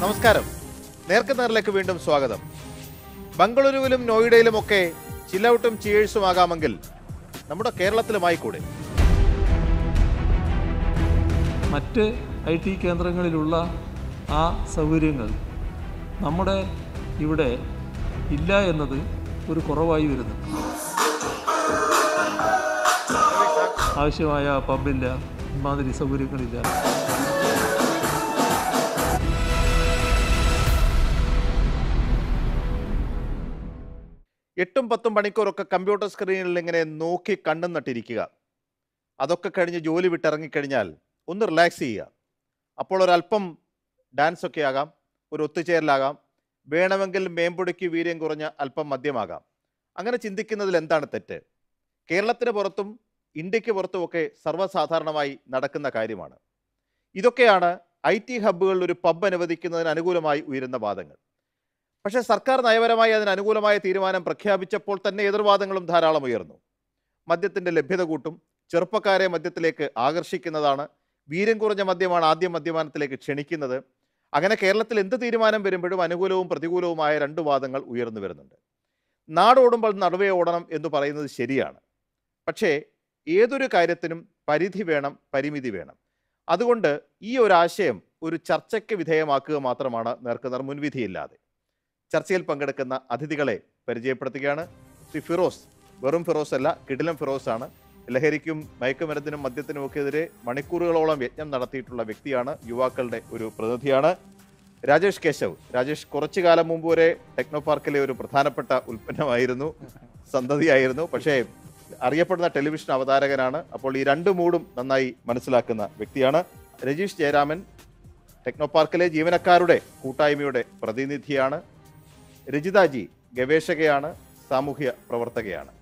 നമസ്കാരം നേർക്കുനേറിലേക്ക് വീണ്ടും സ്വാഗതം ബംഗളൂരുവിലും നോയിഡയിലുമൊക്കെ ചില്ലൌട്ടും ചിയേഴ്സും ആകാമെങ്കിൽ നമ്മുടെ കേരളത്തിലുമായിക്കൂടെ മറ്റ് ഐ ടി കേന്ദ്രങ്ങളിലുള്ള ആ സൗകര്യങ്ങൾ നമ്മുടെ ഇവിടെ ഇല്ല എന്നത് ഒരു കുറവായി വരുന്നു ആവശ്യമായ പമ്പില്ല ഇമാതിരി സൗകര്യങ്ങളില്ല എട്ടും പത്തും മണിക്കൂറൊക്കെ കമ്പ്യൂട്ടർ സ്ക്രീനിൽ ഇങ്ങനെ നോക്കി കണ്ണും അതൊക്കെ കഴിഞ്ഞ് ജോലി വിട്ടിറങ്ങിക്കഴിഞ്ഞാൽ ഒന്ന് റിലാക്സ് ചെയ്യുക അപ്പോൾ ഒരല്പം ഡാൻസ് ഒക്കെ ആകാം ഒരു ഒത്തുചേരലാകാം വേണമെങ്കിൽ മേമ്പൊടിക്ക് വീര്യം കുറഞ്ഞ അല്പം മദ്യമാകാം അങ്ങനെ ചിന്തിക്കുന്നതിൽ എന്താണ് തെറ്റ് കേരളത്തിന് പുറത്തും ഇന്ത്യക്ക് പുറത്തുമൊക്കെ സർവ്വസാധാരണമായി നടക്കുന്ന കാര്യമാണ് ഇതൊക്കെയാണ് ഐ ടി ഹബ്ബുകളിൽ ഒരു പബ് അനുവദിക്കുന്നതിന് അനുകൂലമായി ഉയരുന്ന വാദങ്ങൾ പക്ഷേ സർക്കാർ നയപരമായി അതിന് അനുകൂലമായ തീരുമാനം പ്രഖ്യാപിച്ചപ്പോൾ തന്നെ എതിർവാദങ്ങളും ധാരാളം ഉയർന്നു മദ്യത്തിൻ്റെ ലഭ്യത കൂട്ടും ചെറുപ്പക്കാരെ മദ്യത്തിലേക്ക് ആകർഷിക്കുന്നതാണ് വീരം കുറഞ്ഞ മദ്യമാണ് ആദ്യം മദ്യപാനത്തിലേക്ക് ക്ഷണിക്കുന്നത് അങ്ങനെ കേരളത്തിൽ എന്ത് തീരുമാനം വരുമ്പോഴും അനുകൂലവും പ്രതികൂലവുമായ രണ്ട് വാദങ്ങൾ ഉയർന്നു വരുന്നുണ്ട് നാടോടുമ്പോൾ നടുവേ ഓടണം എന്ന് പറയുന്നത് ശരിയാണ് പക്ഷേ ഏതൊരു കാര്യത്തിനും പരിധി വേണം പരിമിതി വേണം അതുകൊണ്ട് ഈ ഒരു ആശയം ഒരു ചർച്ചയ്ക്ക് വിധേയമാക്കുക മാത്രമാണ് നേർക്കുനേർ മുൻവിധിയില്ലാതെ ചർച്ചയിൽ പങ്കെടുക്കുന്ന അതിഥികളെ പരിചയപ്പെടുത്തുകയാണ് ശ്രീ ഫിറോസ് വെറും ഫിറോസ് അല്ല കിടിലം ഫിറോസ് ആണ് ലഹരിക്കും മയക്കുമരുന്നിനും മദ്യത്തിനുമൊക്കെതിരെ മണിക്കൂറുകളോളം യജ്ഞം നടത്തിയിട്ടുള്ള വ്യക്തിയാണ് യുവാക്കളുടെ ഒരു പ്രതിനിധിയാണ് രാജേഷ് കേശവ് രാജേഷ് കുറച്ചു കാലം മുമ്പ് വരെ ടെക്നോ പാർക്കിലെ ഒരു പ്രധാനപ്പെട്ട ഉൽപ്പന്നമായിരുന്നു സന്തതിയായിരുന്നു പക്ഷേ അറിയപ്പെടുന്ന ടെലിവിഷൻ അവതാരകനാണ് അപ്പോൾ ഈ രണ്ട് മൂടും നന്നായി മനസ്സിലാക്കുന്ന വ്യക്തിയാണ് രജീഷ് ജയരാമൻ ടെക്നോ പാർക്കിലെ ജീവനക്കാരുടെ കൂട്ടായ്മയുടെ പ്രതിനിധിയാണ് രജിതാജി ഗവേഷകയാണ് സാമൂഹ്യ പ്രവർത്തകയാണ്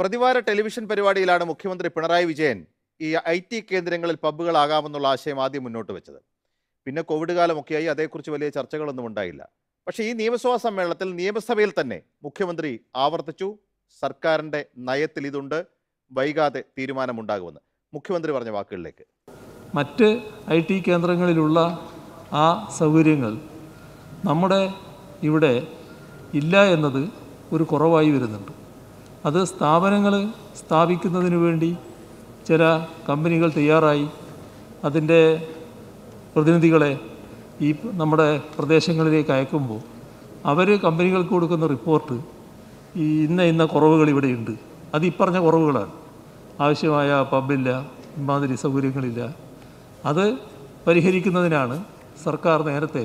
പ്രതിവാര ടെലിവിഷൻ പരിപാടിയിലാണ് മുഖ്യമന്ത്രി പിണറായി വിജയൻ ഈ ഐ ടി കേന്ദ്രങ്ങളിൽ പബ്ബുകളാകാമെന്നുള്ള ആശയം ആദ്യം മുന്നോട്ട് വെച്ചത് പിന്നെ കോവിഡ് കാലമൊക്കെയായി അതേക്കുറിച്ച് വലിയ ചർച്ചകളൊന്നും ഉണ്ടായില്ല പക്ഷേ ഈ നിയമസഭാ സമ്മേളനത്തിൽ നിയമസഭയിൽ തന്നെ മുഖ്യമന്ത്രി ആവർത്തിച്ചു സർക്കാരിൻ്റെ നയത്തിൽ ഇതുണ്ട് വൈകാതെ തീരുമാനമുണ്ടാകുമെന്ന് മുഖ്യമന്ത്രി പറഞ്ഞ വാക്കുകളിലേക്ക് മറ്റ് ഐ ടി കേന്ദ്രങ്ങളിലുള്ള ആ സൗകര്യങ്ങൾ നമ്മുടെ ഇവിടെ ഇല്ല എന്നത് ഒരു കുറവായി വരുന്നുണ്ട് അത് സ്ഥാപനങ്ങൾ സ്ഥാപിക്കുന്നതിന് വേണ്ടി ചില കമ്പനികൾ തയ്യാറായി അതിൻ്റെ പ്രതിനിധികളെ ഈ നമ്മുടെ പ്രദേശങ്ങളിലേക്ക് അയക്കുമ്പോൾ അവർ കമ്പനികൾക്ക് കൊടുക്കുന്ന റിപ്പോർട്ട് ഈ ഇന്ന ഇന്ന കുറവുകൾ ഇവിടെയുണ്ട് അത് ഇപ്പറഞ്ഞ കുറവുകളാണ് ആവശ്യമായ പബ്ബില്ല ഇമാതിരി സൗകര്യങ്ങളില്ല അത് പരിഹരിക്കുന്നതിനാണ് സർക്കാർ നേരത്തെ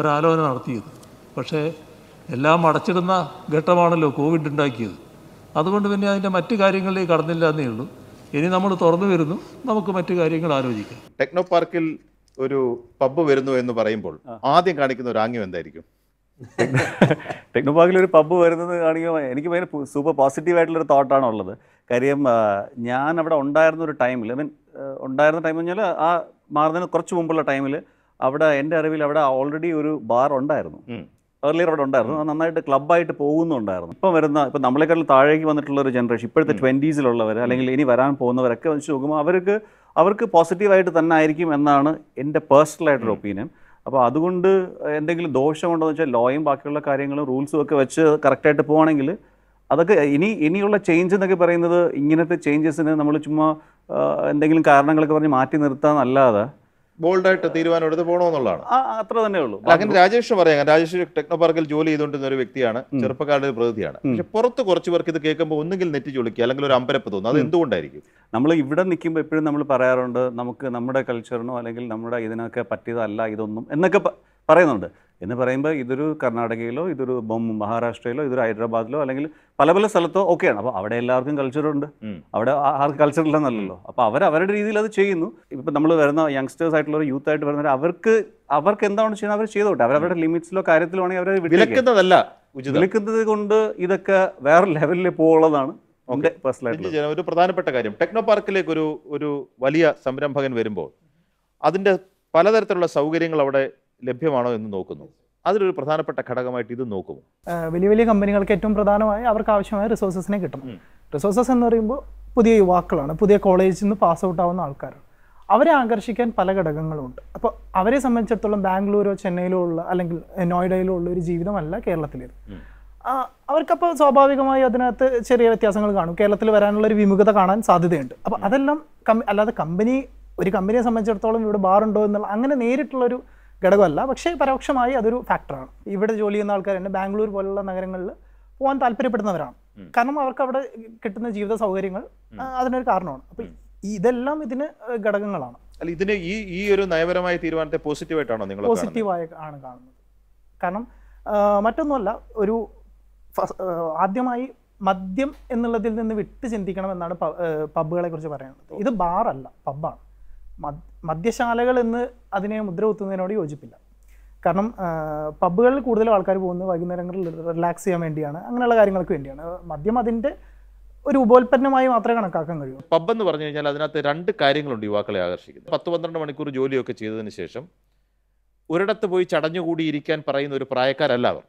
ഒരാലോചന നടത്തിയത് പക്ഷേ എല്ലാം അടച്ചിടുന്ന ഘട്ടമാണല്ലോ കോവിഡ് ഉണ്ടാക്കിയത് അതുകൊണ്ട് പിന്നെ അതിൻ്റെ മറ്റു കാര്യങ്ങളിലേക്ക് കടന്നില്ല എന്നേ ഉള്ളൂ ഇനി നമ്മൾ തുറന്നു വരുന്നു നമുക്ക് മറ്റു കാര്യങ്ങൾ ആലോചിക്കാം ടെക്നോ പാർക്കിൽ ഒരു പബ്ബ് വരുന്നു എന്ന് പറയുമ്പോൾ ആദ്യം കാണിക്കുന്ന ഒരു ആംഗ്യം എന്തായിരിക്കും ടെക്നോ പാർക്കിൽ ഒരു പബ്ബ് വരുന്നത് കാണിക്കുമ്പോൾ എനിക്ക് ഭയങ്കര സൂപ്പർ പോസിറ്റീവായിട്ടുള്ളൊരു തോട്ടാണ് ഉള്ളത് കാര്യം ഞാൻ അവിടെ ഉണ്ടായിരുന്ന ഒരു ടൈമിൽ ഐ മീൻ ഉണ്ടായിരുന്ന ടൈം എന്ന് പറഞ്ഞാൽ ആ മാറുന്നതിന് കുറച്ച് മുമ്പുള്ള ടൈമിൽ അവിടെ എൻ്റെ അറിവിൽ അവിടെ ഓൾറെഡി ഒരു ബാർ ഉണ്ടായിരുന്നു ഏർലിയർ അവിടെ ഉണ്ടായിരുന്നു അത് നന്നായിട്ട് ക്ലബ്ബായിട്ട് പോകുന്നുണ്ടായിരുന്നു ഇപ്പം വരുന്ന ഇപ്പം നമ്മളെക്കാളും താഴേക്ക് വന്നിട്ടുള്ള ഒരു ജനറേഷൻ ഇപ്പോഴത്തെ ട്വൻറ്റീസിലുള്ളവർ അല്ലെങ്കിൽ ഇനി വരാൻ പോകുന്നവരൊക്കെ വെച്ച് നോക്കുമ്പോൾ അവർക്ക് അവർക്ക് പോസിറ്റീവായിട്ട് തന്നെ ആയിരിക്കും എന്നാണ് എൻ്റെ പേഴ്സണലായിട്ടൊരു ഒപ്പീനിയൻ അപ്പോൾ അതുകൊണ്ട് എന്തെങ്കിലും ദോഷമുണ്ടോ എന്ന് വെച്ചാൽ ലോയും ബാക്കിയുള്ള കാര്യങ്ങളും റൂൾസും ഒക്കെ വെച്ച് കറക്റ്റായിട്ട് പോവാണെങ്കിൽ അതൊക്കെ ഇനി ഇനിയുള്ള ചേഞ്ച് എന്നൊക്കെ പറയുന്നത് ഇങ്ങനത്തെ ചേഞ്ചസിന് നമ്മൾ ചുമ്മാ എന്തെങ്കിലും കാരണങ്ങളൊക്കെ പറഞ്ഞ് മാറ്റി നിർത്താമെന്നല്ലാതെ ബോൾഡായിട്ട് തീരുമാനം എടുത്ത് പോകണമെന്നുള്ളതാണ് അത്ര തന്നെ ഉള്ളൂ രാജേഷ് പറയാം രാജേഷ് ടെക്നോ പാർക്കിൽ ജോലി ചെയ്തുകൊണ്ടിരുന്ന ഒരു വ്യക്തിയാണ് ചെറുപ്പക്കാരുടെ പ്രതിയാണ് പക്ഷെ പുറത്ത് കുറച്ച് പേർക്ക് ഇത് കേൾക്കുമ്പോൾ ഒന്നുകിൽ നെറ്റി ചൊളിക്കുക അല്ലെങ്കിൽ ഒരു അമ്പരപ്പ് തോന്നും അത് എന്തുകൊണ്ടായിരിക്കും നമ്മൾ ഇവിടെ നിൽക്കുമ്പോൾ എപ്പോഴും നമ്മൾ പറയാറുണ്ട് നമുക്ക് നമ്മുടെ കൾച്ചറിനോ അല്ലെങ്കിൽ നമ്മുടെ ഇതിനൊക്കെ പറ്റിയതല്ല ഇതൊന്നും എന്നൊക്കെ പറയുന്നുണ്ട് എന്ന് പറയുമ്പോൾ ഇതൊരു കർണാടകയിലോ ഇതൊരു മഹാരാഷ്ട്രയിലോ ഇതൊരു ഹൈദരാബാദിലോ അല്ലെങ്കിൽ പല പല സ്ഥലത്തോ ഒക്കെയാണ് അപ്പോൾ അവിടെ എല്ലാവർക്കും കൾച്ചറുണ്ട് അവിടെ ആർക്ക് കൾച്ചർ ഇല്ലെന്നല്ലല്ലോ അപ്പോൾ അവർ അവരുടെ രീതിയിൽ അത് ചെയ്യുന്നു ഇപ്പോൾ നമ്മൾ വരുന്ന യങ്സ്റ്റേഴ്സ് ആയിട്ടുള്ള ഒരു യൂത്ത് ആയിട്ട് വരുന്നവർ അവർക്ക് അവർക്ക് എന്താണ് ചെയ്യുന്നത് അവർ ചെയ്തോട്ടെ അവരവരുടെ ലിമിറ്റ്സിലോ കാര്യത്തിലോ ആണെങ്കിൽ അവർ വിലക്കുന്നതല്ല കൊണ്ട് ഇതൊക്കെ വേറെ ലെവലിൽ പോകുള്ളതാണ് ഒരു പ്രധാനപ്പെട്ട കാര്യം ടെക്നോ പാർക്കിലേക്ക് ഒരു ഒരു വലിയ സംരംഭകൻ വരുമ്പോൾ അതിൻ്റെ പലതരത്തിലുള്ള സൗകര്യങ്ങൾ അവിടെ ലഭ്യമാണോ എന്ന് നോക്കുന്നു അതിലൊരു പ്രധാനപ്പെട്ട ഘടകമായിട്ട് ഇത് നോക്കും വലിയ വലിയ കമ്പനികൾക്ക് ഏറ്റവും പ്രധാനമായി അവർക്ക് ആവശ്യമായ റിസോഴ്സസിനെ കിട്ടും റിസോഴ്സസ് എന്ന് പറയുമ്പോൾ പുതിയ യുവാക്കളാണ് പുതിയ കോളേജിൽ നിന്ന് പാസ് ഔട്ട് ആവുന്ന ആൾക്കാരാണ് അവരെ ആകർഷിക്കാൻ പല ഘടകങ്ങളുണ്ട് അപ്പോൾ അവരെ സംബന്ധിച്ചിടത്തോളം ബാംഗ്ലൂരോ ചെന്നൈയിലോ ഉള്ള അല്ലെങ്കിൽ നോയിഡയിലോ ഉള്ള ഒരു ജീവിതമല്ല കേരളത്തിലേത് അവർക്കപ്പോൾ സ്വാഭാവികമായി അതിനകത്ത് ചെറിയ വ്യത്യാസങ്ങൾ കാണും കേരളത്തിൽ വരാനുള്ള ഒരു വിമുഖത കാണാൻ സാധ്യതയുണ്ട് അപ്പോൾ അതെല്ലാം അല്ലാതെ കമ്പനി ഒരു കമ്പനിയെ സംബന്ധിച്ചിടത്തോളം ഇവിടെ ബാറുണ്ടോ എന്നുള്ള അങ്ങനെ നേരിട്ടുള്ളൊരു ഘടകമല്ല പക്ഷേ പരോക്ഷമായി അതൊരു ഫാക്ടറാണ് ഇവിടെ ജോലി ചെയ്യുന്ന ആൾക്കാർ തന്നെ ബാംഗ്ലൂർ പോലുള്ള നഗരങ്ങളിൽ പോകാൻ താല്പര്യപ്പെടുന്നവരാണ് കാരണം അവർക്ക് അവിടെ കിട്ടുന്ന ജീവിത സൗകര്യങ്ങൾ അതിനൊരു കാരണമാണ് അപ്പം ഇതെല്ലാം ഇതിന് ഘടകങ്ങളാണ് അല്ല ഇതിന് ഈ ഈ ഒരു നയപരമായ തീരുമാനത്തെ പോസിറ്റീവായിട്ടാണോ നിങ്ങൾ പോസിറ്റീവായ ആണ് കാണുന്നത് കാരണം മറ്റൊന്നുമല്ല ഒരു ആദ്യമായി മദ്യം എന്നുള്ളതിൽ നിന്ന് വിട്ട് ചിന്തിക്കണം എന്നാണ് പബ്ബുകളെ കുറിച്ച് പറയുന്നത് ഇത് ബാറല്ല പബ്ബാണ് മദ്യശാലകൾ എന്ന് അതിനെ മുദ്ര കുത്തുന്നതിനോട് യോജിപ്പില്ല കാരണം പബ്ബുകളിൽ കൂടുതലും ആൾക്കാർ പോകുന്നത് വൈകുന്നേരങ്ങളിൽ റിലാക്സ് ചെയ്യാൻ വേണ്ടിയാണ് അങ്ങനെയുള്ള കാര്യങ്ങൾക്ക് വേണ്ടിയാണ് മദ്യം അതിൻ്റെ ഒരു ഉപോൽപ്പന്നമായി മാത്രമേ കണക്കാക്കാൻ കഴിയൂ പബ്ബ് എന്ന് പറഞ്ഞു കഴിഞ്ഞാൽ അതിനകത്ത് രണ്ട് കാര്യങ്ങളുണ്ട് യുവാക്കളെ ആകർഷിക്കുന്നത് പത്ത് പന്ത്രണ്ട് മണിക്കൂർ ജോലിയൊക്കെ ചെയ്തതിന് ശേഷം ഒരിടത്ത് പോയി ചടഞ്ഞുകൂടിയിരിക്കാൻ പറയുന്ന ഒരു പ്രായക്കാരല്ല അവർ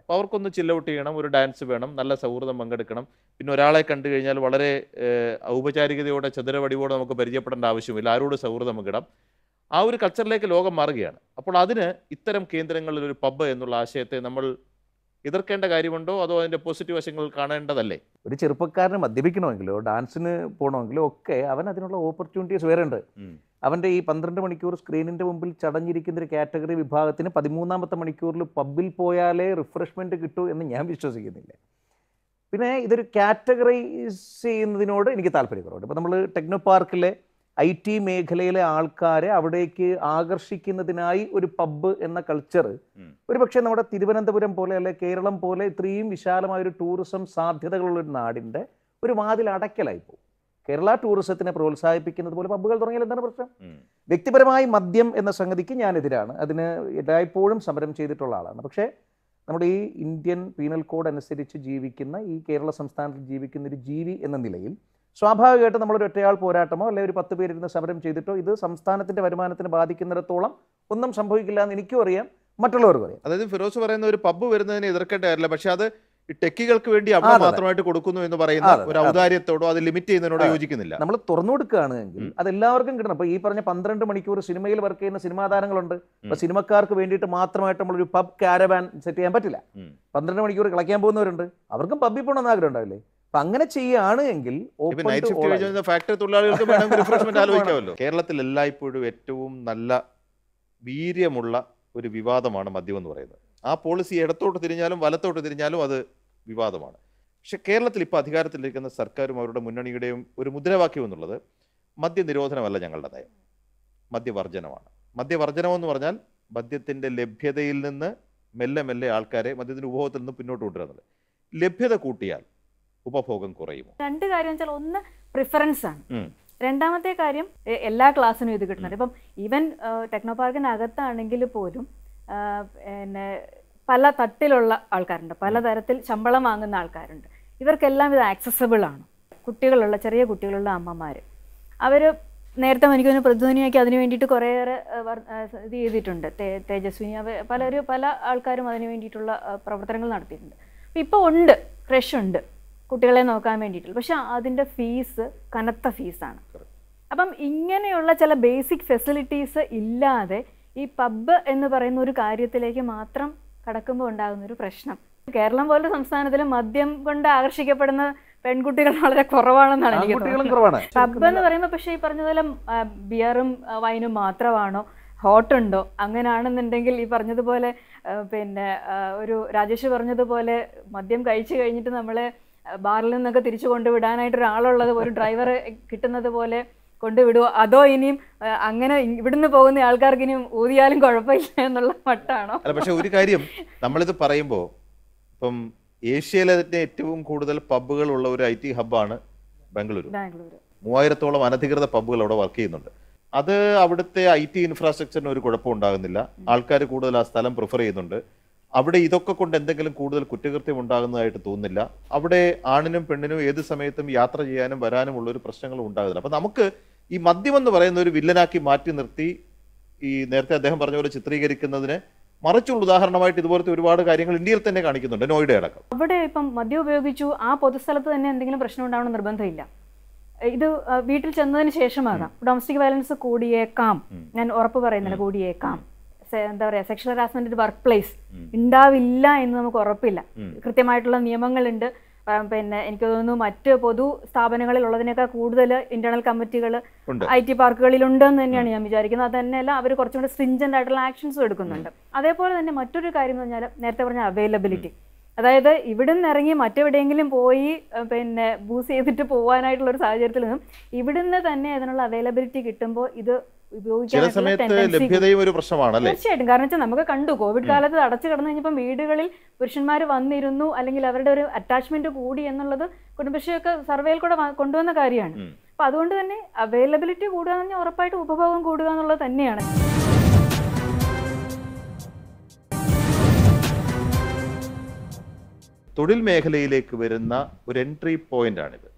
അപ്പൊ അവർക്കൊന്ന് ചില്ലൗട്ട് ചെയ്യണം ഒരു ഡാൻസ് വേണം നല്ല സൗഹൃദം പങ്കെടുക്കണം പിന്നെ ഒരാളെ കണ്ടു കഴിഞ്ഞാൽ വളരെ ഔപചാരികതയോടെ ചതുരവടിയോടെ നമുക്ക് പരിചയപ്പെടേണ്ട ആവശ്യമില്ല ആരോട് സൗഹൃദം പങ്കിടാം ആ ഒരു കൾച്ചറിലേക്ക് ലോകം മാറുകയാണ് അപ്പോൾ അതിന് ഇത്തരം കേന്ദ്രങ്ങളിൽ ഒരു പബ്ബ് എന്നുള്ള ആശയത്തെ നമ്മൾ എതിർക്കേണ്ട കാര്യമുണ്ടോ അതോ അതിൻ്റെ പോസിറ്റീവ് വശങ്ങൾ കാണേണ്ടതല്ലേ ഒരു ചെറുപ്പക്കാരനെ മദ്യപിക്കണമെങ്കിലോ ഡാൻസിന് പോകണമെങ്കിലോ ഒക്കെ അവൻ അതിനുള്ള ഓപ്പർച്യൂണിറ്റീസ് വേറെ ഉണ്ട് അവൻ്റെ ഈ പന്ത്രണ്ട് മണിക്കൂർ സ്ക്രീനിൻ്റെ മുമ്പിൽ ചടഞ്ഞിരിക്കുന്ന ഒരു കാറ്റഗറി വിഭാഗത്തിന് പതിമൂന്നാമത്തെ മണിക്കൂറിൽ പബ്ബിൽ പോയാലേ റിഫ്രഷ്മെൻറ്റ് കിട്ടൂ എന്ന് ഞാൻ വിശ്വസിക്കുന്നില്ല പിന്നെ ഇതൊരു കാറ്റഗറൈസ് ചെയ്യുന്നതിനോട് എനിക്ക് താല്പര്യക്കുറവുണ്ട് ഇപ്പോൾ നമ്മൾ ടെക്നോ പാർക്കിലെ ഐ ടി മേഖലയിലെ ആൾക്കാരെ അവിടേക്ക് ആകർഷിക്കുന്നതിനായി ഒരു പബ്ബ് എന്ന കൾച്ചർ പക്ഷേ നമ്മുടെ തിരുവനന്തപുരം പോലെ അല്ലെ കേരളം പോലെ ഇത്രയും വിശാലമായ ഒരു ടൂറിസം സാധ്യതകളുള്ള ഒരു നാടിന്റെ ഒരു വാതിൽ അടയ്ക്കലായി പോകും കേരള ടൂറിസത്തിനെ പ്രോത്സാഹിപ്പിക്കുന്നത് പോലെ പബ്ബുകൾ തുടങ്ങിയാൽ എന്താണ് പ്രശ്നം വ്യക്തിപരമായി മദ്യം എന്ന സംഗതിക്ക് ഞാൻ എതിരാണ് അതിന് എല്ലായ്പ്പോഴും സമരം ചെയ്തിട്ടുള്ള ആളാണ് പക്ഷേ നമ്മുടെ ഈ ഇന്ത്യൻ പീനൽ കോഡ് അനുസരിച്ച് ജീവിക്കുന്ന ഈ കേരള സംസ്ഥാനത്ത് ജീവിക്കുന്ന ഒരു ജീവി എന്ന നിലയിൽ സ്വാഭാവികമായിട്ടും നമ്മളൊരു ഒറ്റയാൾ പോരാട്ടമോ അല്ലെങ്കിൽ ഒരു പത്ത് പേരിരുന്ന് സമരം ചെയ്തിട്ടോ ഇത് സംസ്ഥാനത്തിന്റെ വരുമാനത്തിന് ബാധിക്കുന്നിടത്തോളം ഒന്നും സംഭവിക്കില്ല എന്ന് എനിക്കും അറിയാം മറ്റുള്ളവർക്കും അറിയാം അതായത് ഫിറോസ് പറയുന്ന ഒരു പബ്ബ് വരുന്നതിനെ എതിർക്കേണ്ടതല്ല പക്ഷേ അത് ടെക്കികൾക്ക് വേണ്ടി അവിടെ മാത്രമായിട്ട് കൊടുക്കുന്നു എന്ന് പറയുന്ന ഒരു ഔദാര്യത്തോടോ അത് ലിമിറ്റ് ചെയ്യുന്നതിനോടോ യോജിക്കുന്നില്ല നമ്മൾ തുറന്നു കൊടുക്കുകയാണെങ്കിൽ എങ്കിൽ അത് എല്ലാവർക്കും കിട്ടണം അപ്പൊ ഈ പറഞ്ഞ പന്ത്രണ്ട് മണിക്കൂർ സിനിമയിൽ വർക്ക് ചെയ്യുന്ന സിനിമാ താരങ്ങളുണ്ട് അപ്പൊ സിനിമക്കാർക്ക് വേണ്ടിയിട്ട് മാത്രമായിട്ട് നമ്മളൊരു പബ് കാരവാൻ സെറ്റ് ചെയ്യാൻ പറ്റില്ല പന്ത്രണ്ട് മണിക്കൂർ കളയ്ക്കാൻ പോകുന്നവരുണ്ട് അവർക്കും പബ്ബിൽ പോകണമെന്ന് ആഗ്രഹം ഉണ്ടാവില്ലേ അപ്പൊ അങ്ങനെ ചെയ്യാണ് എങ്കിൽ ഫാക്ടറി തൊഴിലാളികൾക്ക് റിഫ്രഷ്മെന്റ് കേരളത്തിൽ എല്ലായ്പ്പോഴും ഏറ്റവും നല്ല വീര്യമുള്ള ഒരു വിവാദമാണ് മദ്യം എന്ന് പറയുന്നത് ആ പോളിസി ഇടത്തോട്ട് തിരിഞ്ഞാലും വലത്തോട്ട് തിരിഞ്ഞാലും അത് വിവാദമാണ് പക്ഷെ കേരളത്തിൽ ഇപ്പോൾ അധികാരത്തിലിരിക്കുന്ന സർക്കാരും അവരുടെ മുന്നണിയുടെയും ഒരു മുദ്രാവാക്യം എന്നുള്ളത് മദ്യനിരോധനമല്ല ഞങ്ങളുടെ നയം മദ്യവർജനമാണ് മദ്യവർജനമെന്ന് പറഞ്ഞാൽ മദ്യത്തിൻ്റെ ലഭ്യതയിൽ നിന്ന് മെല്ലെ മെല്ലെ ആൾക്കാരെ മദ്യത്തിൻ്റെ ഉപഭോഗത്തിൽ നിന്ന് പിന്നോട്ട് കൊണ്ടുവരുന്നത് ലഭ്യത കൂട്ടിയാൽ ഉപഭോഗം കുറയുമോ രണ്ട് കാര്യം വെച്ചാൽ ഒന്ന് പ്രിഫറൻസ് ആണ് രണ്ടാമത്തെ കാര്യം എല്ലാ ക്ലാസ്സിനും ഇത് കിട്ടുന്നുണ്ട് ഇപ്പം ഈവൻ ടെക്നോ പാർക്കിനകത്താണെങ്കിൽ പോലും പിന്നെ പല തട്ടിലുള്ള ആൾക്കാരുണ്ട് പലതരത്തിൽ ശമ്പളം വാങ്ങുന്ന ആൾക്കാരുണ്ട് ഇവർക്കെല്ലാം ഇത് ആക്സസബിൾ ആണ് കുട്ടികളുള്ള ചെറിയ കുട്ടികളുള്ള അമ്മമാർ അവർ നേരത്തെ എനിക്കൊന്ന് പ്രതിധ്വനിയാക്കി അതിന് വേണ്ടിയിട്ട് കുറേയേറെ ഇത് ചെയ്തിട്ടുണ്ട് തേജസ്വിനി അവർ പലരും പല ആൾക്കാരും അതിന് വേണ്ടിയിട്ടുള്ള പ്രവർത്തനങ്ങൾ നടത്തിയിട്ടുണ്ട് ഇപ്പോൾ ഉണ്ട് ക്രഷ് ഉണ്ട് കുട്ടികളെ നോക്കാൻ വേണ്ടിയിട്ടുള്ളൂ പക്ഷെ അതിൻ്റെ ഫീസ് കനത്ത ഫീസാണ് അപ്പം ഇങ്ങനെയുള്ള ചില ബേസിക് ഫെസിലിറ്റീസ് ഇല്ലാതെ ഈ പബ്ബ് എന്ന് പറയുന്ന ഒരു കാര്യത്തിലേക്ക് മാത്രം കടക്കുമ്പോൾ ഉണ്ടാകുന്ന ഒരു പ്രശ്നം കേരളം പോലെ സംസ്ഥാനത്തിൽ മദ്യം കൊണ്ട് ആകർഷിക്കപ്പെടുന്ന പെൺകുട്ടികൾ വളരെ കുറവാണെന്നാണ് എനിക്ക് പബ്ബ് എന്ന് പറയുമ്പോൾ പക്ഷേ ഈ പറഞ്ഞതുപോലെ ബിയറും വൈനും മാത്രമാണോ ഹോട്ടുണ്ടോ അങ്ങനെയാണെന്നുണ്ടെങ്കിൽ ഈ പറഞ്ഞതുപോലെ പിന്നെ ഒരു രാജേഷ് പറഞ്ഞതുപോലെ മദ്യം കഴിച്ചു കഴിഞ്ഞിട്ട് നമ്മൾ ബാറിൽ നിന്നൊക്കെ തിരിച്ചു കൊണ്ടുവിടാനായിട്ട് ഒരാളുള്ളത് ഒരു ഡ്രൈവർ കിട്ടുന്നത് പോലെ കൊണ്ടുവിടുമോ അതോ ഇനിയും അങ്ങനെ ഇവിടുന്ന് പോകുന്ന ആൾക്കാർക്ക് ഇനിയും ഊതിയാലും കുഴപ്പമില്ല എന്നുള്ള മട്ടാണോ അല്ല പക്ഷെ ഒരു കാര്യം നമ്മളിത് പറയുമ്പോൾ ഇപ്പം ഏഷ്യയിലെ തന്നെ ഏറ്റവും കൂടുതൽ പബ്ബുകൾ ഉള്ള ഒരു ഐ ടി ഹബ്ബാണ് ബാംഗ്ലൂർ മൂവായിരത്തോളം അനധികൃത പബ്ബുകൾ അവിടെ വർക്ക് ചെയ്യുന്നുണ്ട് അത് അവിടുത്തെ ഐ ടി ഇൻഫ്രാസ്ട്രക്ചറിന് ഒരു കുഴപ്പം ഉണ്ടാകുന്നില്ല ആൾക്കാർ കൂടുതൽ ആ സ്ഥലം പ്രിഫർ ചെയ്യുന്നുണ്ട് അവിടെ ഇതൊക്കെ കൊണ്ട് എന്തെങ്കിലും കൂടുതൽ കുറ്റകൃത്യം ഉണ്ടാകുന്നതായിട്ട് തോന്നുന്നില്ല അവിടെ ആണിനും പെണ്ണിനും ഏത് സമയത്തും യാത്ര ചെയ്യാനും ഉള്ള ഒരു പ്രശ്നങ്ങളും ഉണ്ടാകുന്നില്ല അപ്പം നമുക്ക് ഈ മദ്യം എന്ന് പറയുന്ന ഒരു വില്ലനാക്കി മാറ്റി നിർത്തി ഈ നേരത്തെ അദ്ദേഹം പറഞ്ഞ പോലെ ചിത്രീകരിക്കുന്നതിന് മറിച്ചുള്ള ഉദാഹരണമായിട്ട് ഇതുപോലത്തെ ഒരുപാട് കാര്യങ്ങൾ ഇന്ത്യയിൽ തന്നെ കാണിക്കുന്നുണ്ട് നോയിഡ അടക്കം അവിടെ ഇപ്പം മദ്യം ഉപയോഗിച്ചു ആ പൊതുസ്ഥലത്ത് തന്നെ എന്തെങ്കിലും പ്രശ്നം ഉണ്ടാവണം നിർബന്ധമില്ല ഇത് വീട്ടിൽ ചെന്നതിന് ശേഷമാകാം ഡൊമസ്റ്റിക് വയലൻസ് കൂടിയേക്കാം ഞാൻ ഉറപ്പ് പറയുന്നില്ല കൂടിയേക്കാം എന്താ പറയുക സെക്ഷൽ ഹറാസ്മെന്റ് ഒരു വർക്ക് പ്ലേസ് ഉണ്ടാവില്ല എന്ന് നമുക്ക് ഉറപ്പില്ല കൃത്യമായിട്ടുള്ള നിയമങ്ങളുണ്ട് പിന്നെ എനിക്ക് തോന്നുന്നു മറ്റ് പൊതു സ്ഥാപനങ്ങളിൽ ഉള്ളതിനേക്കാൾ കൂടുതൽ ഇന്റേണൽ കമ്മിറ്റികൾ ഐ ടി പാർക്കുകളിലുണ്ട് ഉണ്ടെന്ന് തന്നെയാണ് ഞാൻ വിചാരിക്കുന്നത് അത് തന്നെയല്ല അവർ കുറച്ചും കൂടി ആയിട്ടുള്ള ആക്ഷൻസും എടുക്കുന്നുണ്ട് അതേപോലെ തന്നെ മറ്റൊരു കാര്യം എന്ന് പറഞ്ഞാൽ നേരത്തെ പറഞ്ഞ അവൈലബിലിറ്റി അതായത് ഇവിടെ നിന്ന് ഇറങ്ങി മറ്റെവിടെയെങ്കിലും പോയി പിന്നെ ബൂസ് ചെയ്തിട്ട് പോകാനായിട്ടുള്ള ഒരു സാഹചര്യത്തിൽ നിന്നും ഇവിടുന്ന് തന്നെ അതിനുള്ള അവൈലബിലിറ്റി കിട്ടുമ്പോൾ ഇത് ചില സമയത്ത് ലഭ്യതയും ഒരു പ്രശ്നമാണ് തീർച്ചയായിട്ടും കാരണം വെച്ചാൽ നമുക്ക് കണ്ടു കോവിഡ് കാലത്ത് അടച്ചു കടന്നു കഴിഞ്ഞപ്പോൾ വീടുകളിൽ പുരുഷന്മാർ വന്നിരുന്നു അല്ലെങ്കിൽ അവരുടെ ഒരു അറ്റാച്ച്മെന്റ് കൂടി എന്നുള്ളത് കുടുംബശ്രീയൊക്കെ സർവേയിൽ കൂടെ കൊണ്ടുവന്ന കാര്യമാണ് അപ്പൊ അതുകൊണ്ട് തന്നെ അവൈലബിലിറ്റി കൂടുക എന്ന് പറഞ്ഞാൽ ഉറപ്പായിട്ട് ഉപഭോഗം കൂടുക എന്നുള്ളത് തന്നെയാണ് തൊഴിൽ മേഖലയിലേക്ക് വരുന്ന ഒരു എൻട്രി പോയിന്റ് ആണിത്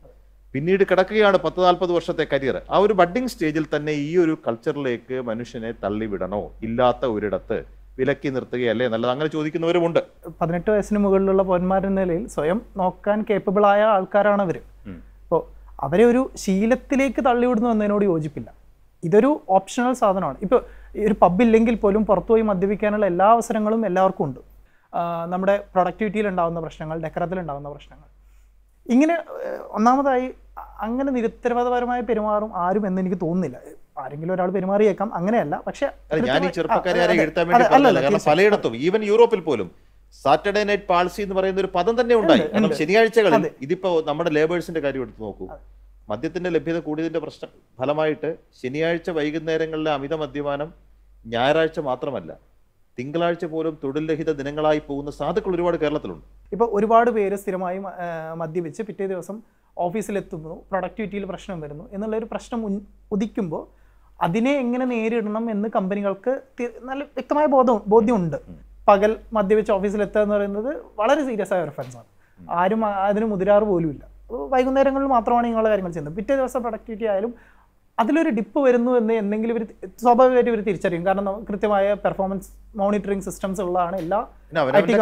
പിന്നീട് കിടക്കുകയാണ് പത്ത് നാൽപ്പത് വർഷത്തെ കരിയർ ആ ഒരു ബഡ്ഡിങ് സ്റ്റേജിൽ തന്നെ ഈ ഒരു കൾച്ചറിലേക്ക് മനുഷ്യനെ തള്ളിവിടണോ ഇല്ലാത്ത ഒരിടത്ത് വിലക്കി നിർത്തുകയല്ലേ നല്ലത് അങ്ങനെ ചോദിക്കുന്നവരുമുണ്ട് പതിനെട്ട് വയസ്സിന് മുകളിലുള്ള പൗന്മാരുടെ നിലയിൽ സ്വയം നോക്കാൻ കേപ്പബിൾ ആയ ആൾക്കാരാണ് അവർ അപ്പോൾ അവരെ ഒരു ശീലത്തിലേക്ക് തള്ളിവിടുന്നു എന്നതിനോട് യോജിപ്പില്ല ഇതൊരു ഓപ്ഷണൽ സാധനമാണ് ഇപ്പോൾ ഒരു പബ്ബില്ലെങ്കിൽ പോലും പുറത്തുപോയി മദ്യപിക്കാനുള്ള എല്ലാ അവസരങ്ങളും എല്ലാവർക്കും ഉണ്ട് നമ്മുടെ പ്രൊഡക്ടിവിറ്റിയിൽ ഉണ്ടാകുന്ന പ്രശ്നങ്ങൾ ഡെക്കറത്തിൽ ഉണ്ടാകുന്ന പ്രശ്നങ്ങൾ ഇങ്ങനെ ഒന്നാമതായി അങ്ങനെ നിരുത്തരവാദപരമായ പെരുമാറും ആരും എന്ന് എനിക്ക് തോന്നുന്നില്ല ആരെങ്കിലും ഒരാൾ പെരുമാറിയേക്കാം അങ്ങനെയല്ല പക്ഷെ ഞാൻ ഈ ചെറുപ്പക്കാരെ പലയിടത്തും ഈവൻ യൂറോപ്പിൽ പോലും സാറ്റർഡേ നൈറ്റ് പാൾസി എന്ന് പറയുന്ന ഒരു പദം തന്നെ ഉണ്ടായി ശനിയാഴ്ചകളിൽ ഇതിപ്പോ നമ്മുടെ ലേബേഴ്സിന്റെ കാര്യം എടുത്തു നോക്കൂ മദ്യത്തിന്റെ ലഭ്യത കൂടിയതിന്റെ പ്രശ്നം ഫലമായിട്ട് ശനിയാഴ്ച വൈകുന്നേരങ്ങളിലെ അമിത മദ്യപാനം ഞായറാഴ്ച മാത്രമല്ല തിങ്കളാഴ്ച പോലും തൊഴിൽ രഹിത ദിനങ്ങളായി പോകുന്ന സാധുക്കൾ ഒരുപാട് കേരളത്തിലുണ്ട് ഇപ്പോൾ ഒരുപാട് പേര് സ്ഥിരമായി മദ്യപിച്ച് പിറ്റേ ദിവസം ഓഫീസിലെത്തുന്നു പ്രൊഡക്ടിവിറ്റിയിൽ പ്രശ്നം വരുന്നു എന്നുള്ളൊരു പ്രശ്നം ഉദിക്കുമ്പോൾ അതിനെ എങ്ങനെ നേരിടണം എന്ന് കമ്പനികൾക്ക് നല്ല വ്യക്തമായ ബോധം ബോധ്യമുണ്ട് പകൽ മദ്യപിച്ച് ഓഫീസിലെത്തുക എന്ന് പറയുന്നത് വളരെ സീരിയസ് ആയ ഒരു ഒഫൻസാണ് ആരും അതിന് മുതിരാറ് പോലുമില്ല വൈകുന്നേരങ്ങളിൽ മാത്രമാണ് ഇങ്ങനെയുള്ള കാര്യങ്ങൾ ചെയ്യുന്നത് പിറ്റേ ദിവസം പ്രൊഡക്ടിവിറ്റി ആയാലും അതിലൊരു ഡിപ്പ് വരുന്നു എന്ന് എന്തെങ്കിലും ഒരു സ്വാഭാവികമായിട്ട് ഇവർ തിരിച്ചറിയും കാരണം കൃത്യമായ പെർഫോമൻസ് മോണിറ്ററിംഗ് സിസ്റ്റംസ് ഉള്ളതാണ് എല്ലാ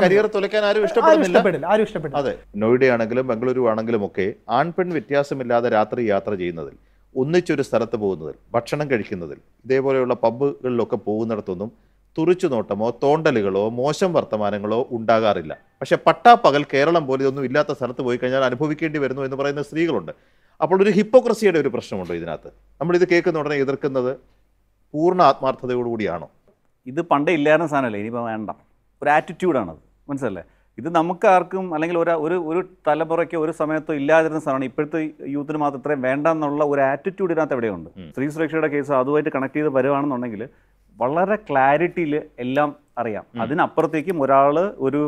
കരിയർ തുലയ്ക്കാൻ ആരും ഇഷ്ടപ്പെടുന്നില്ല ആരും ഇഷ്ടപ്പെടില്ല അതെ നോയിഡയാണെങ്കിലും ബംഗളൂരു ആണെങ്കിലും ഒക്കെ ആൺപെൺ വ്യത്യാസമില്ലാതെ രാത്രി യാത്ര ചെയ്യുന്നതിൽ ഒന്നിച്ചൊരു സ്ഥലത്ത് പോകുന്നതിൽ ഭക്ഷണം കഴിക്കുന്നതിൽ ഇതേപോലെയുള്ള പബ്ബുകളിലൊക്കെ പോകുന്നിടത്തൊന്നും തുറിച്ചു നോട്ടമോ തോണ്ടലുകളോ മോശം വർത്തമാനങ്ങളോ ഉണ്ടാകാറില്ല പക്ഷെ പട്ടാപ്പകൽ കേരളം പോലെ ഇതൊന്നും ഇല്ലാത്ത സ്ഥലത്ത് പോയി കഴിഞ്ഞാൽ അനുഭവിക്കേണ്ടി വരുന്നു എന്ന് പറയുന്ന സ്ത്രീകളുണ്ട് അപ്പോൾ ഒരു ഹിപ്പോക്രസിയുടെ ഒരു പ്രശ്നമുണ്ടോ ഇതിനകത്ത് നമ്മളിത് കേൾക്കുന്ന ഉടനെ എതിർക്കുന്നത് പൂർണ്ണ ആത്മാർത്ഥതയോടുകൂടിയാണോ ഇത് പണ്ടേ ഇല്ലായിരുന്ന സാധനമല്ലേ ഇനിയിപ്പോൾ വേണ്ട ഒരു ആറ്റിറ്റ്യൂഡാണത് മനസ്സിലല്ലേ ഇത് നമുക്കാർക്കും അല്ലെങ്കിൽ ഒരു ഒരു ഒരു തലമുറയ്ക്ക് ഒരു സമയത്തോ ഇല്ലാതിരുന്ന സാധനമാണ് ഇപ്പോഴത്തെ യൂത്തിന് മാത്രം ഇത്രയും വേണ്ട എന്നുള്ള ഒരു ആറ്റിറ്റ്യൂഡ് ഇതിനകത്ത് എവിടെയുണ്ട് സ്ത്രീ സുരക്ഷയുടെ കേസ് അതുമായിട്ട് കണക്ട് ചെയ്ത് വരുവാണെന്നുണ്ടെങ്കിൽ വളരെ ക്ലാരിറ്റിയിൽ എല്ലാം അറിയാം അതിനപ്പുറത്തേക്കും ഒരാൾ ഒരു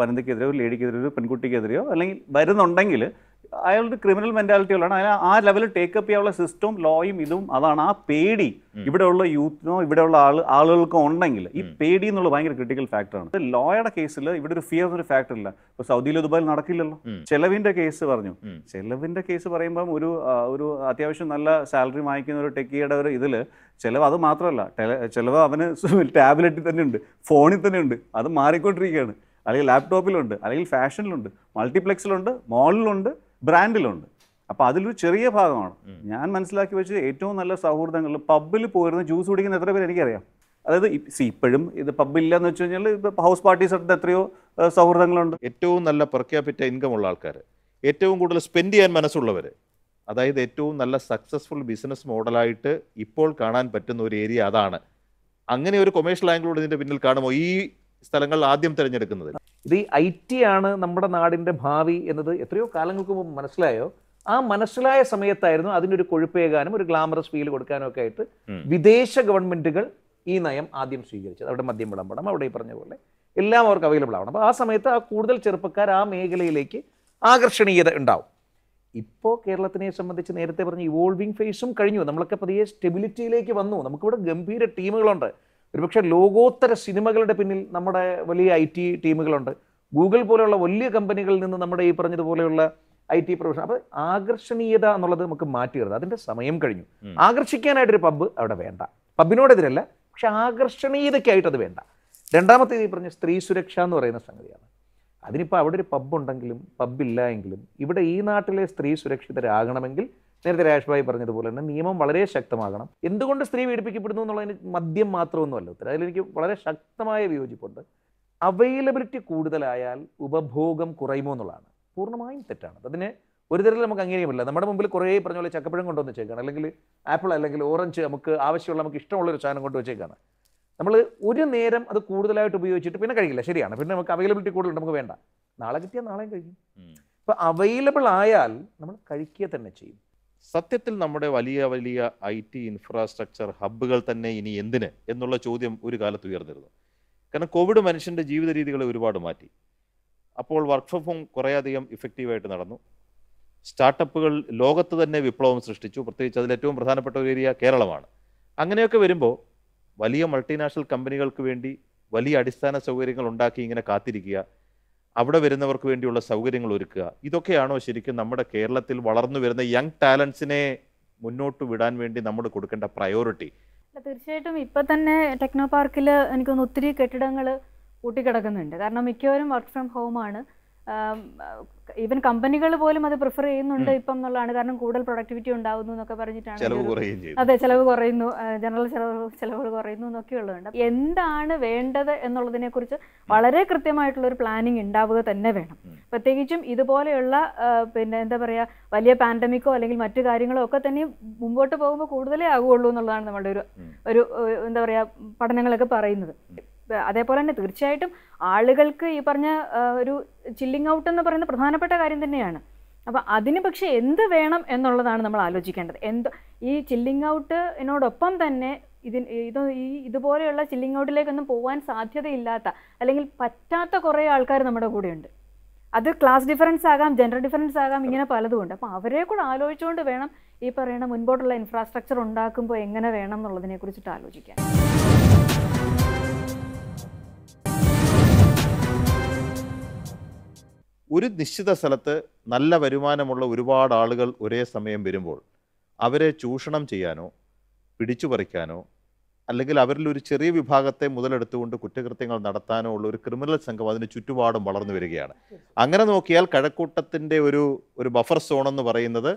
വനിതയ്ക്കെതിരെയോ ഒരു ലേഡിക്കെതിരെയോ ഒരു പെൺകുട്ടിക്കെതിരെയോ അല്ലെങ്കിൽ വരുന്നുണ്ടെങ്കിൽ അയാളുടെ ക്രിമിനൽ മെന്റാലിറ്റികളാണ് അയാൾ ആ ലെവലിൽ ടേക്കപ്പ് ചെയ്യാനുള്ള സിസ്റ്റവും ലോയും ഇതും അതാണ് ആ പേടി ഇവിടെയുള്ള യൂത്തിനോ ഇവിടെയുള്ള ആൾ ആളുകൾക്കോ ഉണ്ടെങ്കിൽ ഈ പേടി എന്നുള്ള ഭയങ്കര ക്രിട്ടിക്കൽ ഫാക്ടറാണ് ലോയുടെ കേസിൽ ഇവിടെ ഒരു ഫിയർ ഒരു ഫാക്ടർ ഇല്ല സൗദിയിൽ സൗദിയിലോ ദുബായിൽ നടക്കില്ലല്ലോ ചെലവിന്റെ കേസ് പറഞ്ഞു ചെലവിന്റെ കേസ് പറയുമ്പം ഒരു ഒരു അത്യാവശ്യം നല്ല സാലറി വാങ്ങിക്കുന്ന ഒരു ടെക്കിയുടെ ഒരു ഇതില് ചിലവ് അത് മാത്രമല്ല ചിലവ് അവന് ടാബ്ലറ്റിൽ തന്നെ ഉണ്ട് ഫോണിൽ തന്നെ ഉണ്ട് അത് മാറിക്കൊണ്ടിരിക്കുകയാണ് അല്ലെങ്കിൽ ലാപ്ടോപ്പിലുണ്ട് അല്ലെങ്കിൽ ഫാഷനിലുണ്ട് മൾട്ടിപ്ലെക്സിലുണ്ട് മോളിലുണ്ട് ബ്രാൻഡിലുണ്ട് അപ്പോൾ അതിലൊരു ചെറിയ ഭാഗമാണ് ഞാൻ മനസ്സിലാക്കി വെച്ച് ഏറ്റവും നല്ല സൗഹൃദങ്ങൾ പബ്ബിൽ പോയിരുന്ന ജ്യൂസ് കുടിക്കുന്ന എത്ര പേര് എനിക്കറിയാം അതായത് സി ഇപ്പോഴും ഇത് പബ്ബില്ല എന്ന് വെച്ച് കഴിഞ്ഞാൽ ഇപ്പോൾ ഹൗസ് പാർട്ടീസ് എടുത്ത് എത്രയോ സൗഹൃദങ്ങളുണ്ട് ഏറ്റവും നല്ല പെർക്കാപ്പിറ്റ ഇൻകം ഉള്ള ആൾക്കാർ ഏറ്റവും കൂടുതൽ സ്പെൻഡ് ചെയ്യാൻ മനസ്സുള്ളവർ അതായത് ഏറ്റവും നല്ല സക്സസ്ഫുൾ ബിസിനസ് മോഡലായിട്ട് ഇപ്പോൾ കാണാൻ പറ്റുന്ന ഒരു ഏരിയ അതാണ് അങ്ങനെ ഒരു കൊമേഴ്ഷ്യൽ ആംഗിളോട് ഇതിൻ്റെ പിന്നിൽ കാണുമോ ഈ സ്ഥലങ്ങൾ ആദ്യം തിരഞ്ഞെടുക്കുന്നത് ഇത് ഈ ഐ ടി ആണ് നമ്മുടെ നാടിന്റെ ഭാവി എന്നത് എത്രയോ കാലങ്ങൾക്ക് മുമ്പ് മനസ്സിലായോ ആ മനസ്സിലായ സമയത്തായിരുന്നു അതിനൊരു കൊഴുപ്പേകാനും ഒരു ഗ്ലാമറസ് ഫീൽ കൊടുക്കാനും ഒക്കെ ആയിട്ട് വിദേശ ഗവൺമെന്റുകൾ ഈ നയം ആദ്യം സ്വീകരിച്ചത് അവിടെ മദ്യം വിളമ്പണം അവിടെ ഈ പറഞ്ഞ പോലെ എല്ലാം അവർക്ക് അവൈലബിൾ ആവണം അപ്പോൾ ആ സമയത്ത് ആ കൂടുതൽ ചെറുപ്പക്കാർ ആ മേഖലയിലേക്ക് ആകർഷണീയത ഉണ്ടാവും ഇപ്പോൾ കേരളത്തിനെ സംബന്ധിച്ച് നേരത്തെ പറഞ്ഞ ഇവോൾവിംഗ് ഫേസും കഴിഞ്ഞു നമ്മളൊക്കെ പതിയെ സ്റ്റെബിലിറ്റിയിലേക്ക് വന്നു നമുക്കിവിടെ ഗംഭീര ടീമുകളുണ്ട് ഒരുപക്ഷെ ലോകോത്തര സിനിമകളുടെ പിന്നിൽ നമ്മുടെ വലിയ ഐ ടി ടീമുകളുണ്ട് ഗൂഗിൾ പോലെയുള്ള വലിയ കമ്പനികളിൽ നിന്ന് നമ്മുടെ ഈ പറഞ്ഞതുപോലെയുള്ള ഐ ടി പ്രൊഫഷൻ അപ്പോൾ ആകർഷണീയത എന്നുള്ളത് നമുക്ക് മാറ്റി വരുന്നത് അതിൻ്റെ സമയം കഴിഞ്ഞു ആകർഷിക്കാനായിട്ടൊരു പബ്ബ് അവിടെ വേണ്ട പബ്ബിനോടെതിരല്ല പക്ഷെ ആകർഷണീയതയ്ക്കായിട്ട് അത് വേണ്ട രണ്ടാമത്തേത് ഈ പറഞ്ഞ സ്ത്രീ സുരക്ഷ എന്ന് പറയുന്ന സംഗതിയാണ് അതിനിപ്പോൾ അവിടെ ഒരു പബ്ബുണ്ടെങ്കിലും പബ്ബില്ല എങ്കിലും ഇവിടെ ഈ നാട്ടിലെ സ്ത്രീ സുരക്ഷിതരാകണമെങ്കിൽ നേരത്തെ ഭായി പറഞ്ഞതുപോലെ തന്നെ നിയമം വളരെ ശക്തമാകണം എന്തുകൊണ്ട് സ്ത്രീ പീഡിപ്പിക്കപ്പെടുന്നു എന്നുള്ളതിന് മദ്യം മാത്രമൊന്നുമല്ല ഉത്തരം അതിലെനിക്ക് വളരെ ശക്തമായ വിയോജിപ്പുണ്ട് അവൈലബിലിറ്റി കൂടുതലായാൽ ഉപഭോഗം കുറയുമോ എന്നുള്ളതാണ് പൂർണ്ണമായും തെറ്റാണ് അതിന് ഒരു തരത്തിൽ നമുക്ക് അങ്ങനെയും ഇല്ല നമ്മുടെ മുമ്പിൽ കുറേ പറഞ്ഞ പോലെ ചക്കപ്പഴം കൊണ്ടുവന്ന് വെച്ചേക്കാണ് അല്ലെങ്കിൽ ആപ്പിൾ അല്ലെങ്കിൽ ഓറഞ്ച് നമുക്ക് ആവശ്യമുള്ള നമുക്ക് ഇഷ്ടമുള്ള ഒരു സാധനം കൊണ്ട് വെച്ചേക്കാണ് നമ്മൾ ഒരു നേരം അത് കൂടുതലായിട്ട് ഉപയോഗിച്ചിട്ട് പിന്നെ കഴിക്കില്ല ശരിയാണ് പിന്നെ നമുക്ക് അവൈലബിലിറ്റി കൂടുതൽ നമുക്ക് വേണ്ട നാളെ കിട്ടിയാൽ നാളെയും കഴിക്കും ഇപ്പം അവൈലബിൾ ആയാൽ നമ്മൾ കഴിക്കുക തന്നെ ചെയ്യും സത്യത്തിൽ നമ്മുടെ വലിയ വലിയ ഐ ടി ഇൻഫ്രാസ്ട്രക്ചർ ഹബ്ബുകൾ തന്നെ ഇനി എന്തിന് എന്നുള്ള ചോദ്യം ഒരു കാലത്ത് ഉയർന്നിരുന്നു കാരണം കോവിഡ് മനുഷ്യൻ്റെ ജീവിത രീതികളെ ഒരുപാട് മാറ്റി അപ്പോൾ വർക്ക് ഫ്രം ഹോം കുറേയധികം ഇഫക്റ്റീവായിട്ട് നടന്നു സ്റ്റാർട്ടപ്പുകൾ ലോകത്ത് തന്നെ വിപ്ലവം സൃഷ്ടിച്ചു പ്രത്യേകിച്ച് അതിൽ ഏറ്റവും പ്രധാനപ്പെട്ട ഒരു ഏരിയ കേരളമാണ് അങ്ങനെയൊക്കെ വരുമ്പോൾ വലിയ മൾട്ടിനാഷണൽ കമ്പനികൾക്ക് വേണ്ടി വലിയ അടിസ്ഥാന സൗകര്യങ്ങൾ ഉണ്ടാക്കി ഇങ്ങനെ കാത്തിരിക്കുക അവിടെ വരുന്നവർക്ക് വേണ്ടിയുള്ള സൗകര്യങ്ങൾ ഒരുക്കുക ഇതൊക്കെയാണോ ശരിക്കും നമ്മുടെ കേരളത്തിൽ വളർന്നു വരുന്ന യങ് ടാലൻസിനെ മുന്നോട്ട് വിടാൻ വേണ്ടി നമ്മൾ കൊടുക്കേണ്ട പ്രയോറിറ്റി തീർച്ചയായിട്ടും ഇപ്പൊ തന്നെ ടെക്നോ പാർക്കിൽ എനിക്കൊന്ന് ഒത്തിരി കെട്ടിടങ്ങൾ കൂട്ടിക്കിടക്കുന്നുണ്ട് കാരണം മിക്കവരും വർക്ക് ഫ്രം ഹോം ആണ് ഈവൻ കമ്പനികൾ പോലും അത് പ്രിഫർ ചെയ്യുന്നുണ്ട് ഇപ്പം എന്നുള്ളതാണ് കാരണം കൂടുതൽ പ്രൊഡക്ടിവിറ്റി ഉണ്ടാവുന്നു എന്നൊക്കെ പറഞ്ഞിട്ടാണ് അതെ ചെലവ് കുറയുന്നു ജനറൽ ചെലവ് ചെലവുകൾ കുറയുന്നു എന്നൊക്കെ ഉള്ളതുണ്ട് എന്താണ് വേണ്ടത് എന്നുള്ളതിനെ കുറിച്ച് വളരെ കൃത്യമായിട്ടുള്ള ഒരു പ്ലാനിങ് ഉണ്ടാവുക തന്നെ വേണം പ്രത്യേകിച്ചും ഇതുപോലെയുള്ള പിന്നെ എന്താ പറയുക വലിയ പാൻഡമിക്കോ അല്ലെങ്കിൽ മറ്റു കാര്യങ്ങളോ ഒക്കെ തന്നെ മുമ്പോട്ട് പോകുമ്പോൾ കൂടുതലേ ആകുള്ളൂ എന്നുള്ളതാണ് നമ്മുടെ ഒരു ഒരു എന്താ പറയുക പഠനങ്ങളൊക്കെ പറയുന്നത് അതേപോലെ തന്നെ തീർച്ചയായിട്ടും ആളുകൾക്ക് ഈ പറഞ്ഞ ഒരു ചില്ലിങ് ഔട്ട് എന്ന് പറയുന്ന പ്രധാനപ്പെട്ട കാര്യം തന്നെയാണ് അപ്പോൾ അതിന് പക്ഷേ എന്ത് വേണം എന്നുള്ളതാണ് നമ്മൾ ആലോചിക്കേണ്ടത് എന്ത് ഈ ചില്ലിങ് ഔട്ടിനോടൊപ്പം തന്നെ ഇതിന് ഇത് ഈ ഇതുപോലെയുള്ള ചില്ലിങ് ഔട്ടിലേക്കൊന്നും പോകാൻ സാധ്യതയില്ലാത്ത അല്ലെങ്കിൽ പറ്റാത്ത കുറേ ആൾക്കാർ നമ്മുടെ കൂടെയുണ്ട് അത് ക്ലാസ് ഡിഫറൻസ് ആകാം ജെൻഡർ ഡിഫറൻസ് ആകാം ഇങ്ങനെ പലതും ഉണ്ട് അപ്പോൾ അവരെ കൂടെ ആലോചിച്ചുകൊണ്ട് വേണം ഈ പറയുന്ന മുൻപോട്ടുള്ള ഇൻഫ്രാസ്ട്രക്ചർ ഉണ്ടാക്കുമ്പോൾ എങ്ങനെ വേണം കുറിച്ചിട്ട് ആലോചിക്കാൻ ഒരു നിശ്ചിത സ്ഥലത്ത് നല്ല വരുമാനമുള്ള ഒരുപാട് ആളുകൾ ഒരേ സമയം വരുമ്പോൾ അവരെ ചൂഷണം ചെയ്യാനോ പിടിച്ചു പറിക്കാനോ അല്ലെങ്കിൽ അവരിൽ ഒരു ചെറിയ വിഭാഗത്തെ മുതലെടുത്തുകൊണ്ട് കുറ്റകൃത്യങ്ങൾ നടത്താനോ ഉള്ള ഒരു ക്രിമിനൽ സംഘം അതിന് ചുറ്റുപാടും വളർന്നു വരികയാണ് അങ്ങനെ നോക്കിയാൽ കഴക്കൂട്ടത്തിൻ്റെ ഒരു ഒരു ബഫർ സോൺ എന്ന് പറയുന്നത്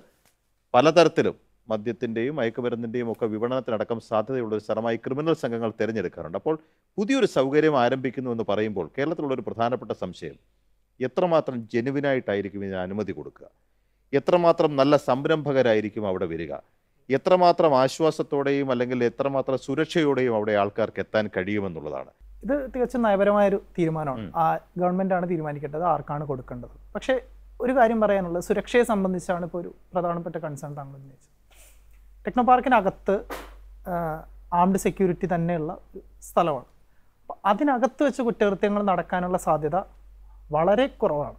പലതരത്തിലും മദ്യത്തിൻ്റെയും മയക്കുമരുന്നിൻ്റെയും ഒക്കെ വിപണനത്തിനടക്കം സാധ്യതയുള്ള ഒരു സ്ഥലമായി ക്രിമിനൽ സംഘങ്ങൾ തിരഞ്ഞെടുക്കാറുണ്ട് അപ്പോൾ പുതിയൊരു സൗകര്യം ആരംഭിക്കുന്നു എന്ന് പറയുമ്പോൾ കേരളത്തിലുള്ള ഒരു പ്രധാനപ്പെട്ട സംശയം എത്രമാത്രം ജെനുവിനായിട്ടായിരിക്കും ഇതിന് അനുമതി കൊടുക്കുക എത്രമാത്രം നല്ല സംരംഭകരായിരിക്കും അവിടെ വരിക എത്രമാത്രം ആശ്വാസത്തോടെയും അല്ലെങ്കിൽ എത്രമാത്രം സുരക്ഷയോടെയും അവിടെ ആൾക്കാർക്ക് എത്താൻ കഴിയുമെന്നുള്ളതാണ് ഇത് തികച്ചും നയപരമായൊരു തീരുമാനമാണ് ആ ആണ് തീരുമാനിക്കേണ്ടത് ആർക്കാണ് കൊടുക്കേണ്ടത് പക്ഷേ ഒരു കാര്യം പറയാനുള്ളത് സുരക്ഷയെ സംബന്ധിച്ചാണ് ഇപ്പോൾ ഒരു പ്രധാനപ്പെട്ട കൺസേൺ താങ്കൾ ഉന്നയിച്ചത് ടെക്നോ പാർക്കിനകത്ത് ആംഡ് സെക്യൂരിറ്റി തന്നെയുള്ള സ്ഥലമാണ് അതിനകത്ത് വെച്ച് കുറ്റകൃത്യങ്ങൾ നടക്കാനുള്ള സാധ്യത വളരെ കുറവാണ്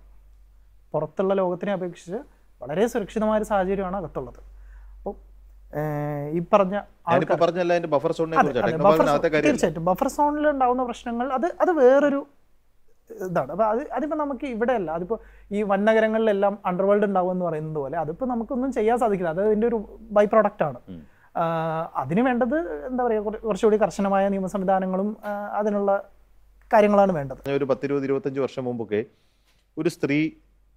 പുറത്തുള്ള ലോകത്തിനെ അപേക്ഷിച്ച് വളരെ സുരക്ഷിതമായ ഒരു സാഹചര്യമാണ് അകത്തുള്ളത് അപ്പോൾ ഈ പറഞ്ഞ ബഫർ തീർച്ചയായിട്ടും ബഫർ സോണിൽ ഉണ്ടാകുന്ന പ്രശ്നങ്ങൾ അത് അത് വേറൊരു ഇതാണ് അപ്പോൾ അത് അതിപ്പോൾ നമുക്ക് ഇവിടെയല്ല അതിപ്പോൾ ഈ വൻനഗരങ്ങളിലെല്ലാം അണ്ടർവേൾഡ് ഉണ്ടാവും എന്ന് പറയുന്നത് പോലെ അതിപ്പോൾ നമുക്കൊന്നും ചെയ്യാൻ സാധിക്കില്ല അത് അതിൻ്റെ ഒരു ബൈ ആണ് അതിന് വേണ്ടത് എന്താ പറയുക കുറച്ചുകൂടി കർശനമായ നിയമ സംവിധാനങ്ങളും അതിനുള്ള കാര്യങ്ങളാണ് വേണ്ടത് ഒരു പത്തിരുപത് ഇരുപത്തഞ്ച് വർഷം മുമ്പൊക്കെ ഒരു സ്ത്രീ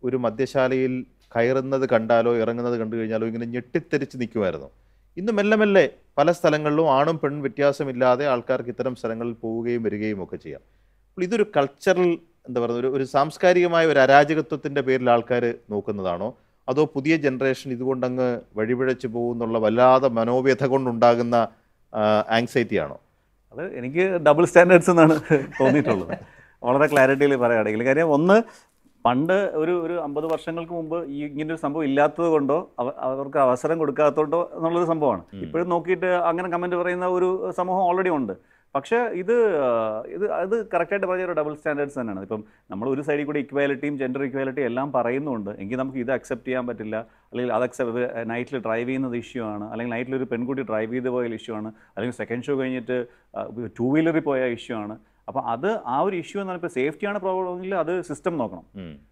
ഒരു മദ്യശാലയിൽ കയറുന്നത് കണ്ടാലോ ഇറങ്ങുന്നത് കണ്ടു കഴിഞ്ഞാലോ ഇങ്ങനെ ഞെട്ടിത്തെരിച്ച് നിൽക്കുമായിരുന്നു ഇന്ന് മെല്ലെ മെല്ലെ പല സ്ഥലങ്ങളിലും ആണും പെണ്ണും വ്യത്യാസമില്ലാതെ ആൾക്കാർക്ക് ഇത്തരം സ്ഥലങ്ങളിൽ പോവുകയും വരികയും ഒക്കെ ചെയ്യാം അപ്പോൾ ഇതൊരു കൾച്ചറൽ എന്താ പറയുക ഒരു ഒരു സാംസ്കാരികമായ ഒരു അരാജകത്വത്തിൻ്റെ പേരിൽ ആൾക്കാർ നോക്കുന്നതാണോ അതോ പുതിയ ജനറേഷൻ ഇതുകൊണ്ടങ്ങ് വഴിപിഴച്ച് പോകുന്നുള്ള വല്ലാതെ മനോവ്യഥ കൊണ്ടുണ്ടാകുന്ന ആങ്സൈറ്റിയാണോ അത് എനിക്ക് ഡബിൾ സ്റ്റാൻഡേർഡ്സ് എന്നാണ് തോന്നിയിട്ടുള്ളത് വളരെ ക്ലാരിറ്റിയിൽ പറയുകയാണെങ്കിൽ കാര്യം ഒന്ന് പണ്ട് ഒരു ഒരു അമ്പത് വർഷങ്ങൾക്ക് മുമ്പ് ഈ ഒരു സംഭവം ഇല്ലാത്തത് കൊണ്ടോ അവർക്ക് അവസരം കൊടുക്കാത്തതുകൊണ്ടോ എന്നുള്ളൊരു സംഭവമാണ് ഇപ്പോഴും നോക്കിയിട്ട് അങ്ങനെ കമൻറ്റ് പറയുന്ന ഒരു സമൂഹം ഓൾറെഡി ഉണ്ട് പക്ഷേ ഇത് ഇത് അത് കറക്റ്റായിട്ട് പറഞ്ഞ ഒരു ഡബിൾ സ്റ്റാൻഡേർഡ്സ് തന്നെയാണ് ഇപ്പം നമ്മൾ ഒരു സൈഡിൽ കൂടി ഇക്വാലിറ്റിയും ജെൻഡർ ഇക്വാലിറ്റിയും എല്ലാം പറയുന്നുണ്ട് എങ്കിൽ നമുക്ക് ഇത് അക്സെപ്റ്റ് ചെയ്യാൻ പറ്റില്ല അല്ലെങ്കിൽ അത് അക്സെപ്റ്റ് നൈറ്റിൽ ഡ്രൈവ് ചെയ്യുന്നത് ഇഷ്യൂ ആണ് അല്ലെങ്കിൽ നൈറ്റിൽ ഒരു പെൺകുട്ടി ഡ്രൈവ് ചെയ്ത് പോയാൽ ഇഷ്യൂ ആണ് അല്ലെങ്കിൽ സെക്കൻഡ് ഷോ കഴിഞ്ഞിട്ട് ടൂ വീലറിൽ പോയ ഇഷ്യൂ ആണ് അപ്പോൾ അത് ആ ഒരു ഇഷ്യൂ എന്ന് ഇപ്പോൾ സേഫ്റ്റിയാണ് എങ്കിൽ അത് സിസ്റ്റം നോക്കണം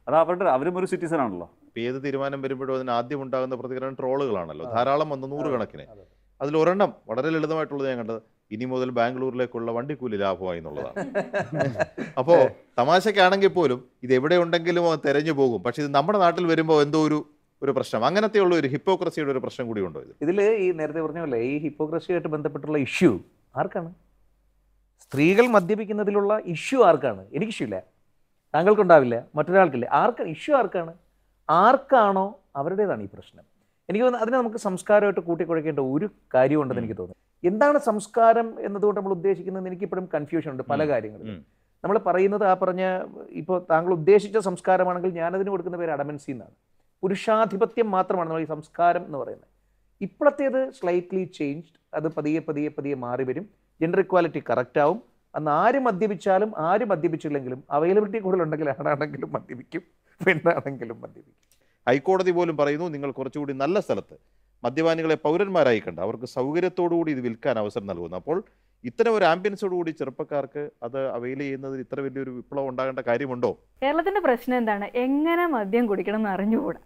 അത് അവരുടെ അവരും ഒരു സിറ്റിസൺ ആണല്ലോ ഏത് തീരുമാനം വരുമ്പോഴും അതിന് ആദ്യം ഉണ്ടാകുന്ന പ്രതികരണം ട്രോളുകളാണല്ലോ ധാരാളം വന്ന് നൂറുകണക്കിന് അതിൽ ഒരെണ്ണം വളരെ ലളിതമായിട്ടുള്ളത് ഞാൻ കണ്ടത് ഇനി മുതൽ ബാംഗ്ലൂരിലേക്കുള്ള വണ്ടിക്കൂലി ലാഭമായി എന്നുള്ളതാണ് അപ്പോൾ തമാശക്കാണെങ്കിൽ പോലും ഇത് എവിടെ ഉണ്ടെങ്കിലും അത് തെരഞ്ഞു പോകും പക്ഷെ ഇത് നമ്മുടെ നാട്ടിൽ വരുമ്പോൾ എന്തോ ഒരു ഒരു പ്രശ്നം ഉള്ള ഒരു ഹിപ്പോക്രസിയുടെ ഒരു പ്രശ്നം കൂടി ഉണ്ടോ ഇത് ഇതിൽ ഈ നേരത്തെ പറഞ്ഞ പോലെ ഈ ഹിപ്പോക്രസിയായിട്ട് ബന്ധപ്പെട്ടുള്ള ഇഷ്യൂ ആർക്കാണ് സ്ത്രീകൾ മദ്യപിക്കുന്നതിലുള്ള ഇഷ്യൂ ആർക്കാണ് എനിക്ക് ഇഷ്യൂ ഇല്ല താങ്കൾക്കുണ്ടാവില്ല മറ്റൊരാൾക്കില്ല ആർക്ക് ഇഷ്യൂ ആർക്കാണ് ആർക്കാണോ അവരുടേതാണ് ഈ പ്രശ്നം എനിക്ക് തോന്നുന്നു അതിനെ നമുക്ക് സംസ്കാരമായിട്ട് കൂട്ടിക്കുഴക്കേണ്ട ഒരു കാര്യമുണ്ടെന്ന് എനിക്ക് തോന്നുന്നു എന്താണ് സംസ്കാരം എന്നതുകൊണ്ട് നമ്മൾ ഉദ്ദേശിക്കുന്നത് എനിക്ക് ഇപ്പോഴും കൺഫ്യൂഷൻ ഉണ്ട് പല കാര്യങ്ങളിലും നമ്മൾ പറയുന്നത് ആ പറഞ്ഞ ഇപ്പോൾ താങ്കൾ ഉദ്ദേശിച്ച സംസ്കാരമാണെങ്കിൽ ഞാനതിന് കൊടുക്കുന്ന പേര് അഡമൻസി എന്നാണ് പുരുഷാധിപത്യം മാത്രമാണ് നമ്മൾ ഈ സംസ്കാരം എന്ന് പറയുന്നത് ഇപ്പോഴത്തേത് സ്ലൈറ്റ്ലി ചേഞ്ച്ഡ് അത് പതിയെ പതിയെ പതിയെ മാറി വരും ജെൻഡർ ഇക്വാലിറ്റി കറക്റ്റ് ആവും അന്ന് ആര് മദ്യപിച്ചാലും ആര് മദ്യപിച്ചില്ലെങ്കിലും അവൈലബിലിറ്റി കൂടുതലുണ്ടെങ്കിൽ ആണാണെങ്കിലും മദ്യപിക്കും പെണ്ണാണെങ്കിലും മദ്യപിക്കും ഹൈക്കോടതി പോലും പറയുന്നു നിങ്ങൾ കുറച്ചുകൂടി നല്ല സ്ഥലത്ത് മദ്യപാനികളെ പൗരന്മാരായി കണ്ട് അവർക്ക് സൗകര്യത്തോടുകൂടി ഇത് വിൽക്കാൻ അവസരം നൽകുന്നു അപ്പോൾ ഇത്തരം ഒരു കൂടി ചെറുപ്പക്കാർക്ക് അത് അവൈൽ ചെയ്യുന്നതിൽ ഇത്ര വലിയൊരു വിപ്ലവം ഉണ്ടാകേണ്ട കാര്യമുണ്ടോ കേരളത്തിന്റെ പ്രശ്നം എന്താണ് എങ്ങനെ മദ്യം കുടിക്കണം എന്ന് അറിഞ്ഞുകൂടാ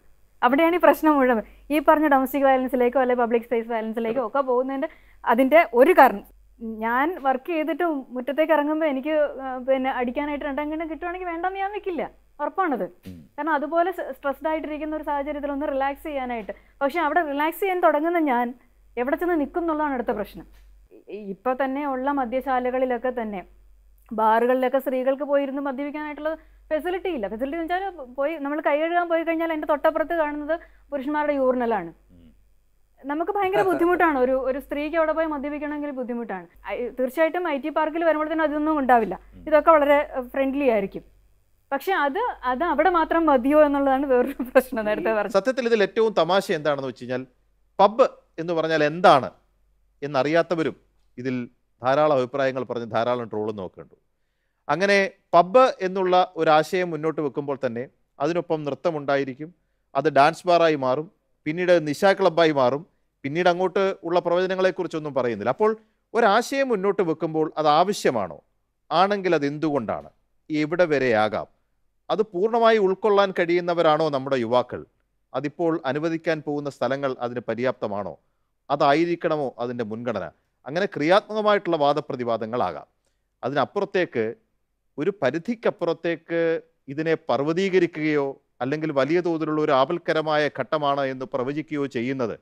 അവിടെയാണ് ഈ പ്രശ്നം മുഴുവൻ ഈ പറഞ്ഞ ഡൊമസ്റ്റിക് വയലൻസിലേക്കോ അല്ലെ പബ്ലിക് സ്പേസ് വയലൻസിലേക്കോ ഒക്കെ പോകുന്നതിന്റെ അതിന്റെ ഒരു കാരണം ഞാൻ വർക്ക് ചെയ്തിട്ട് മുറ്റത്തേക്ക് ഇറങ്ങുമ്പോൾ എനിക്ക് പിന്നെ അടിക്കാനായിട്ട് രണ്ടെണ്ണം കിട്ടുവാണെങ്കിൽ വേണ്ടെന്ന് ഞാൻ വെക്കില്ല ഉറപ്പാണത് കാരണം അതുപോലെ സ്ട്രെസ്ഡ് ആയിട്ടിരിക്കുന്ന ഒരു സാഹചര്യത്തിൽ ഒന്ന് റിലാക്സ് ചെയ്യാനായിട്ട് പക്ഷെ അവിടെ റിലാക്സ് ചെയ്യാൻ തുടങ്ങുന്ന ഞാൻ എവിടെ ചെന്ന് നിൽക്കും എന്നുള്ളതാണ് അടുത്ത പ്രശ്നം ഇപ്പൊ തന്നെ ഉള്ള മദ്യശാലകളിലൊക്കെ തന്നെ ബാറുകളിലൊക്കെ സ്ത്രീകൾക്ക് പോയിരുന്ന് മദ്യപിക്കാനായിട്ടുള്ള ഫെസിലിറ്റി ഇല്ല ഫെസിലിറ്റി എന്ന് വെച്ചാൽ പോയി നമ്മൾ കൈ കഴുകാൻ പോയി കഴിഞ്ഞാൽ എന്റെ തൊട്ടപ്പുറത്ത് കാണുന്നത് പുരുഷന്മാരുടെ യൂറിനലാണ് നമുക്ക് ഭയങ്കര ബുദ്ധിമുട്ടാണ് ഒരു ഒരു സ്ത്രീക്ക് അവിടെ പോയി മദ്യപിക്കണമെങ്കിൽ ബുദ്ധിമുട്ടാണ് തീർച്ചയായിട്ടും ഐ ടി പാർക്കിൽ വരുമ്പോഴത്തേനും അതൊന്നും ഉണ്ടാവില്ല ഇതൊക്കെ വളരെ ഫ്രണ്ട്ലി ആയിരിക്കും പക്ഷെ അത് അത് അവിടെ മാത്രം മതിയോ എന്നുള്ളതാണ് വേറൊരു പ്രശ്നം നേരത്തെ പറഞ്ഞത് സത്യത്തിൽ ഇതിൽ ഏറ്റവും തമാശ എന്താണെന്ന് വെച്ച് കഴിഞ്ഞാൽ പബ് എന്ന് പറഞ്ഞാൽ എന്താണ് എന്നറിയാത്തവരും ഇതിൽ ധാരാളം അഭിപ്രായങ്ങൾ പറഞ്ഞ് ധാരാളം ട്രോളും നോക്കുന്നുണ്ട് അങ്ങനെ പബ് എന്നുള്ള ഒരാശയം മുന്നോട്ട് വെക്കുമ്പോൾ തന്നെ അതിനൊപ്പം നൃത്തമുണ്ടായിരിക്കും അത് ഡാൻസ് ബാറായി മാറും പിന്നീട് നിശാ ക്ലബ്ബായി മാറും പിന്നീട് അങ്ങോട്ട് ഉള്ള പ്രവചനങ്ങളെക്കുറിച്ചൊന്നും പറയുന്നില്ല അപ്പോൾ ഒരാശയം മുന്നോട്ട് വെക്കുമ്പോൾ അത് ആവശ്യമാണോ ആണെങ്കിൽ അത് എന്തുകൊണ്ടാണ് എവിടെ വരെയാകാം അത് പൂർണ്ണമായി ഉൾക്കൊള്ളാൻ കഴിയുന്നവരാണോ നമ്മുടെ യുവാക്കൾ അതിപ്പോൾ അനുവദിക്കാൻ പോകുന്ന സ്ഥലങ്ങൾ അതിന് പര്യാപ്തമാണോ അതായിരിക്കണമോ അതിൻ്റെ മുൻഗണന അങ്ങനെ ക്രിയാത്മകമായിട്ടുള്ള വാദപ്രതിവാദങ്ങളാകാം അതിനപ്പുറത്തേക്ക് ഒരു പരിധിക്കപ്പുറത്തേക്ക് ഇതിനെ പർവ്വതീകരിക്കുകയോ അല്ലെങ്കിൽ വലിയ തോതിലുള്ള ഒരു ആപൽക്കരമായ ഘട്ടമാണ് എന്ന് പ്രവചിക്കുകയോ ചെയ്യുന്നത്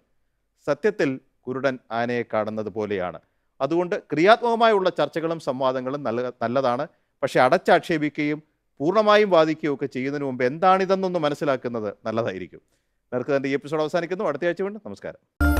സത്യത്തിൽ കുരുടൻ ആനയെ കാണുന്നത് പോലെയാണ് അതുകൊണ്ട് ക്രിയാത്മകമായുള്ള ചർച്ചകളും സംവാദങ്ങളും നല്ല നല്ലതാണ് പക്ഷേ അടച്ചാക്ഷേപിക്കുകയും പൂർണ്ണമായും ബാധിക്കുകയൊക്കെ ചെയ്യുന്നതിന് മുമ്പ് എന്താണിതെന്നൊന്ന് മനസ്സിലാക്കുന്നത് നല്ലതായിരിക്കും നേർക്ക് തന്നെ ഈ എപ്പിസോഡ് അവസാനിക്കുന്നു അടുത്ത ആഴ്ച വീണ്ടും നമസ്കാരം